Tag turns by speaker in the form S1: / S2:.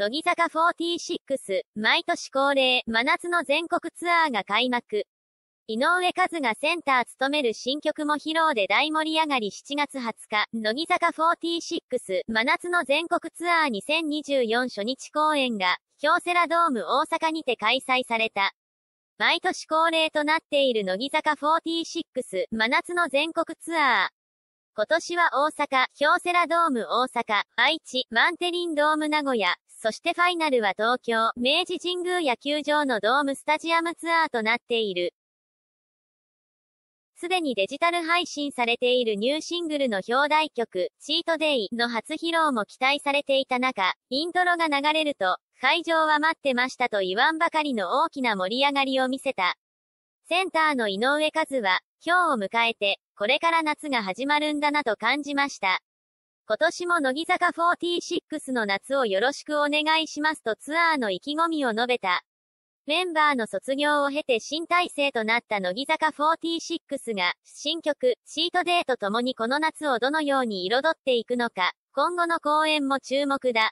S1: 乃木坂46、毎年恒例、真夏の全国ツアーが開幕。井上和がセンター務める新曲も披露で大盛り上がり7月20日、乃木坂46、真夏の全国ツアー2024初日公演が、京セラドーム大阪にて開催された。毎年恒例となっている乃木坂46、真夏の全国ツアー。今年は大阪、京セラドーム大阪、愛知、マンテリンドーム名古屋、そしてファイナルは東京、明治神宮野球場のドームスタジアムツアーとなっている。すでにデジタル配信されているニューシングルの表題曲、チートデイの初披露も期待されていた中、イントロが流れると、会場は待ってましたと言わんばかりの大きな盛り上がりを見せた。センターの井上和は、今日を迎えて、これから夏が始まるんだなと感じました。今年も乃木坂46の夏をよろしくお願いしますとツアーの意気込みを述べた。メンバーの卒業を経て新体制となった乃木坂46が、新曲、シートデーと共にこの夏をどのように彩っていくのか、今後の公演も注目だ。